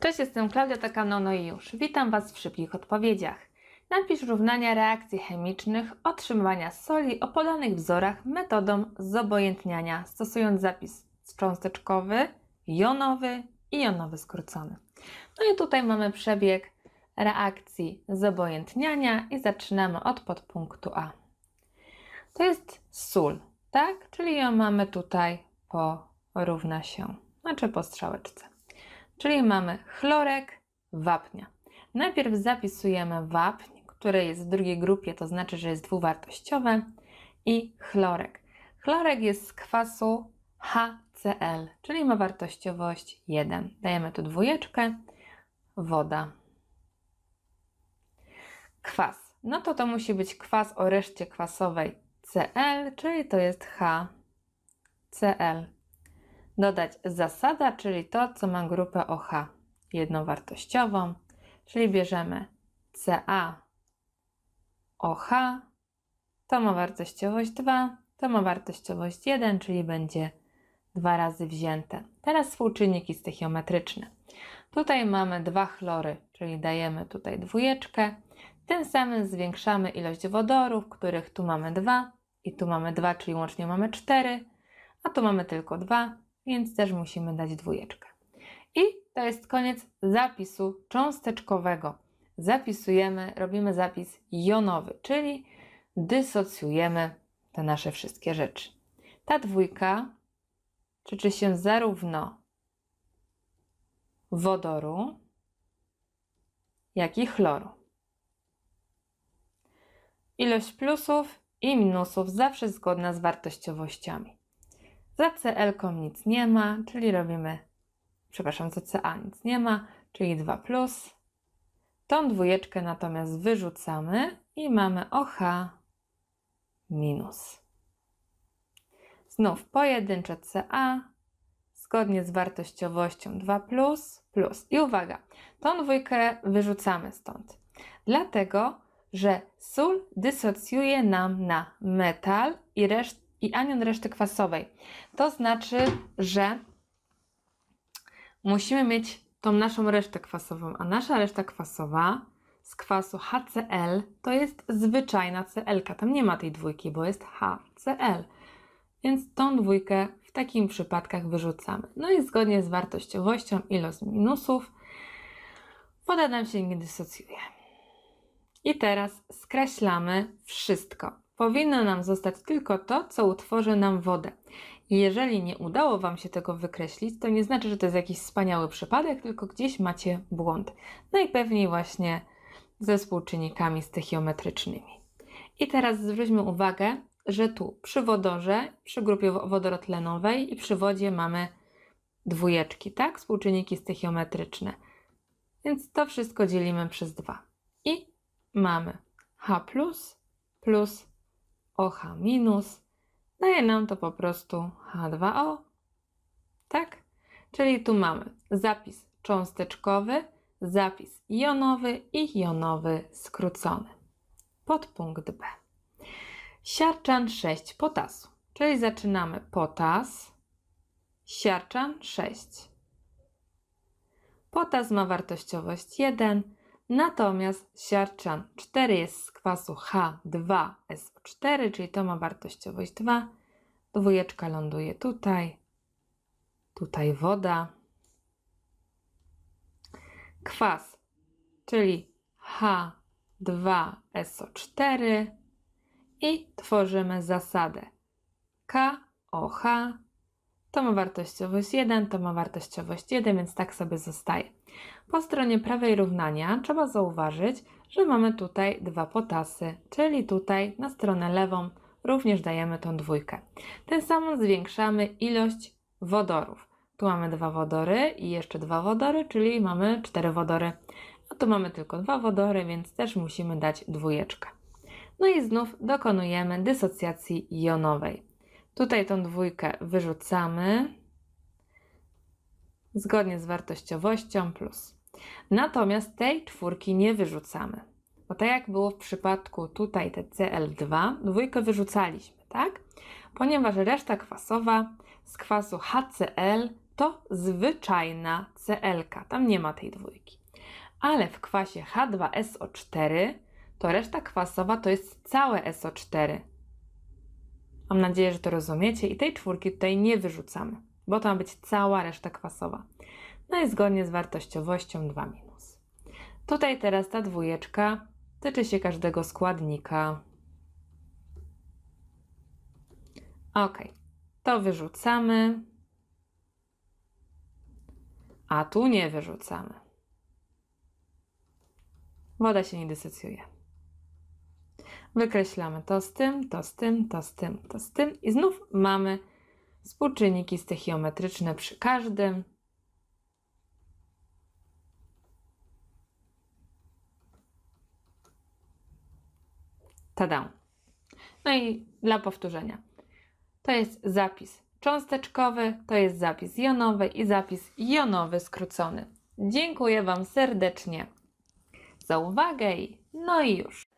Cześć, jestem Klaudia Takanono i już. Witam Was w szybkich odpowiedziach. Napisz równania reakcji chemicznych otrzymywania soli o podanych wzorach metodą zobojętniania, stosując zapis cząsteczkowy, jonowy i jonowy skrócony. No i tutaj mamy przebieg reakcji zobojętniania i zaczynamy od podpunktu A. To jest sól, tak? Czyli ją mamy tutaj po równa się, znaczy po strzałeczce. Czyli mamy chlorek wapnia. Najpierw zapisujemy wapń, który jest w drugiej grupie, to znaczy, że jest dwuwartościowe, i chlorek. Chlorek jest z kwasu HCl, czyli ma wartościowość 1. Dajemy tu dwójeczkę, woda. Kwas. No to to musi być kwas o reszcie kwasowej Cl, czyli to jest HCl dodać zasada, czyli to, co ma grupę OH jednowartościową, czyli bierzemy CA OH, to ma wartościowość 2, to ma wartościowość 1, czyli będzie dwa razy wzięte. Teraz współczynniki stechiometryczne. Tutaj mamy dwa chlory, czyli dajemy tutaj dwójeczkę. Tym samym zwiększamy ilość wodorów, których tu mamy dwa i tu mamy dwa, czyli łącznie mamy cztery, a tu mamy tylko dwa, więc też musimy dać dwójeczkę. I to jest koniec zapisu cząsteczkowego. Zapisujemy, robimy zapis jonowy, czyli dysocjujemy te nasze wszystkie rzeczy. Ta dwójka tyczy się zarówno wodoru, jak i chloru. Ilość plusów i minusów zawsze zgodna z wartościowościami. Za CL-ką nic nie ma, czyli robimy, przepraszam, za CA nic nie ma, czyli 2 plus. Tą dwójeczkę natomiast wyrzucamy i mamy OH minus. Znów pojedyncze CA zgodnie z wartościowością 2 plus plus. I uwaga, tą dwójkę wyrzucamy stąd, dlatego że sól dysocjuje nam na metal i resztę i anion reszty kwasowej. To znaczy, że musimy mieć tą naszą resztę kwasową, a nasza reszta kwasowa z kwasu HCl to jest zwyczajna Cl. -ka. Tam nie ma tej dwójki, bo jest HCl. Więc tą dwójkę w takich przypadkach wyrzucamy. No i zgodnie z wartościowością ilość minusów woda nam się nie dysocjuje. I teraz skreślamy wszystko. Powinno nam zostać tylko to, co utworzy nam wodę. Jeżeli nie udało Wam się tego wykreślić, to nie znaczy, że to jest jakiś wspaniały przypadek, tylko gdzieś macie błąd. Najpewniej właśnie ze współczynnikami stychiometrycznymi. I teraz zwróćmy uwagę, że tu przy wodorze, przy grupie wodorotlenowej i przy wodzie mamy dwójeczki, tak? Współczynniki stychiometryczne. Więc to wszystko dzielimy przez dwa I mamy H plus plus OH minus daje nam to po prostu H2O. Tak? Czyli tu mamy zapis cząsteczkowy, zapis jonowy i jonowy skrócony. Podpunkt B. Siarczan 6 potasu. Czyli zaczynamy potas, siarczan 6. Potas ma wartościowość 1, Natomiast siarczan 4 jest z kwasu H2SO4, czyli to ma wartościowość 2. Dwójeczka ląduje tutaj, tutaj woda. Kwas, czyli H2SO4 i tworzymy zasadę KOH. To ma wartościowość 1, to ma wartościowość 1, więc tak sobie zostaje. Po stronie prawej równania trzeba zauważyć, że mamy tutaj dwa potasy, czyli tutaj na stronę lewą również dajemy tą dwójkę. Tym samym zwiększamy ilość wodorów. Tu mamy dwa wodory i jeszcze dwa wodory, czyli mamy cztery wodory. A tu mamy tylko dwa wodory, więc też musimy dać dwójeczkę. No i znów dokonujemy dysocjacji jonowej. Tutaj tą dwójkę wyrzucamy, zgodnie z wartościowością plus. Natomiast tej czwórki nie wyrzucamy, bo tak jak było w przypadku tutaj te cl 2 dwójkę wyrzucaliśmy, tak? Ponieważ reszta kwasowa z kwasu HCl to zwyczajna CLK, tam nie ma tej dwójki. Ale w kwasie H2SO4 to reszta kwasowa to jest całe SO4. Mam nadzieję, że to rozumiecie i tej czwórki tutaj nie wyrzucamy bo to ma być cała reszta kwasowa. No i zgodnie z wartościowością 2 minus. Tutaj teraz ta dwójeczka tyczy się każdego składnika. Ok, to wyrzucamy. A tu nie wyrzucamy. Woda się nie dysocjuje. Wykreślamy to z tym, to z tym, to z tym, to z tym i znów mamy Współczynniki stoichiometryczne przy każdym. Tada. No i dla powtórzenia. To jest zapis cząsteczkowy, to jest zapis jonowy i zapis jonowy skrócony. Dziękuję Wam serdecznie za uwagę i no i już.